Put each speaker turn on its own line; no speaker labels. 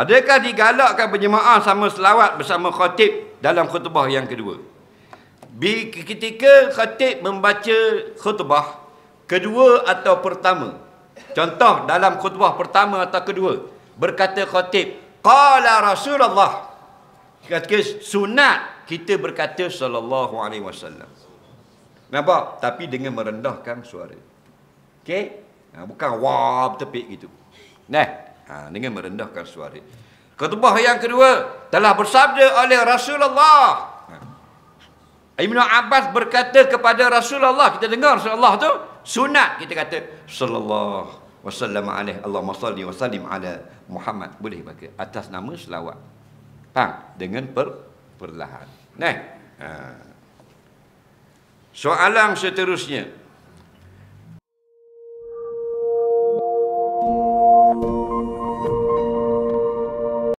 Adakah digalakkan penjemaah sama selawat bersama khatib dalam khutbah yang kedua? Ketika khatib membaca khutbah kedua atau pertama. Contoh dalam khutbah pertama atau kedua. Berkata khatib. Qala Rasulullah. Ketika sunat kita berkata sallallahu alaihi wasallam. Nampak? Tapi dengan merendahkan suara. Okey? Ha, bukan wah tepik gitu. Nah. Ha, dengan merendahkan suara. Ketubah yang kedua telah bersabda oleh Rasulullah. Ha. Ibnu Abbas berkata kepada Rasulullah, kita dengar Rasulullah tu sunat kita kata sallallahu wasallam alaihi Allahumma salli wa ala Muhammad boleh pakai atas nama selawat. Faham? Dengan per perlahan. Nah. Ha. Soalan seterusnya,